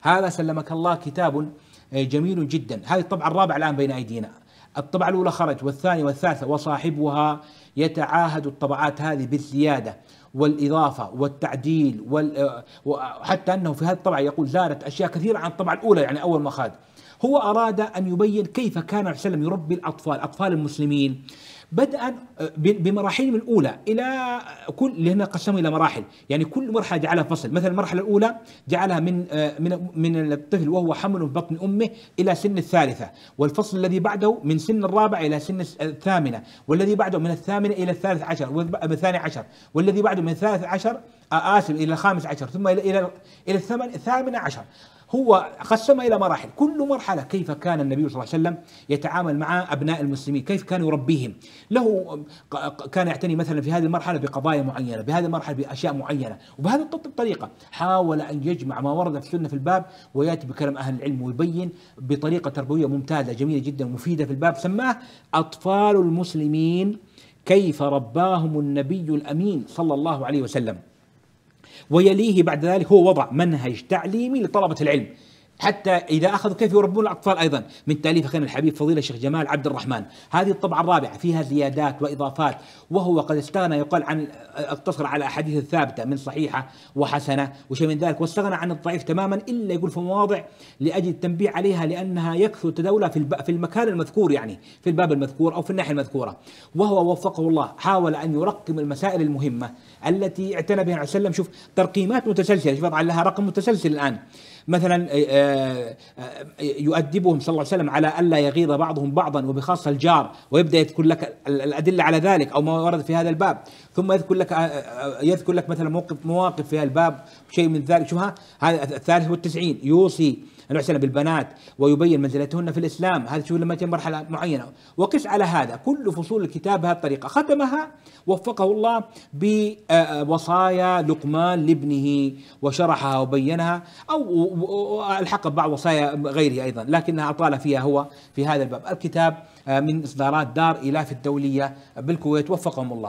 هذا سلمك الله كتاب آه، جميل جدا هذه الطبعة الرابعة الآن بين أيدينا الطبعة الأولى خرج والثانية والثالثة وصاحبها يتعاهد الطبعات هذه بالزيادة والإضافة والتعديل وال... آه، وحتى آه، أنه في هذه الطبعة يقول زادت أشياء كثيرة عن الطبعة الأولى يعني أول ما خرج هو أراد أن يبين كيف كان وسلم يربي الأطفال أطفال المسلمين بدءا آه، بمراحلهم الاولى الى آه، كل لان قسموا الى مراحل يعني كل مرحله جعلها فصل مثلا المرحله الاولى جعلها من آه، من من الطفل وهو حمل في بطن امه الى سن الثالثه والفصل الذي بعده من سن الرابعه الى سن الثامنه والذي بعده من الثامنه الى الثالث عشر والثاني عشر والذي بعده من الثالث عشر آسف إلى الخامس عشر ثم إلى إلى إلى الثمن الثامن عشر هو قسمها إلى مراحل كل مرحلة كيف كان النبي صلى الله عليه وسلم يتعامل مع أبناء المسلمين كيف كان يربيهم له كان يعتني مثلا في هذه المرحلة بقضايا معينة بهذه المرحلة بأشياء معينة وبهذه الطريقة حاول أن يجمع ما ورد في السنة في الباب ويأتي بكلام أهل العلم ويبين بطريقة تربوية ممتازة جميلة جدا مفيدة في الباب سماه أطفال المسلمين كيف رباهم النبي الأمين صلى الله عليه وسلم ويليه بعد ذلك هو وضع منهج تعليمي لطلبة العلم حتى اذا اخذوا كيف يربون الاطفال ايضا من تاليف اخينا الحبيب فضيله الشيخ جمال عبد الرحمن هذه الطبعه الرابعه فيها زيادات واضافات وهو قد استغنى يقال عن اقتصر على احاديث الثابته من صحيحه وحسنه وشيء من ذلك واستغنى عن الضعيف تماما الا يقول في مواضع لاجل التنبيه عليها لانها يكثر تداولها في في المكان المذكور يعني في الباب المذكور او في الناحيه المذكوره وهو وفقه الله حاول ان يرقم المسائل المهمه التي اعتنى بها عليه وسلم شوف ترقيمات متسلسله شوف لها رقم متسلسل الان مثلا آه، آه، يؤدبهم صلى الله عليه وسلم على ألا يغيظ بعضهم بعضا وبخاصة الجار ويبدأ يذكر لك الأدلة على ذلك أو ما ورد في هذا الباب ثم يذكر لك آه، يذكر لك مثلا موقف مواقف في الباب شيء من ذلك شوفها هذا الثالث والتسعين يوصي النبي صلى بالبنات ويبين منزلتهن في الاسلام هذا شو لما تم مرحله معينه وقس على هذا كل فصول الكتاب بهذه الطريقه ختمها وفقه الله بوصايا لقمان لابنه وشرحها وبينها او الحق تعقب بعض وصايا غيره أيضا لكنها أطال فيها هو في هذا الباب الكتاب آه، من إصدارات دار إلاف الدولية بالكويت وفقهم الله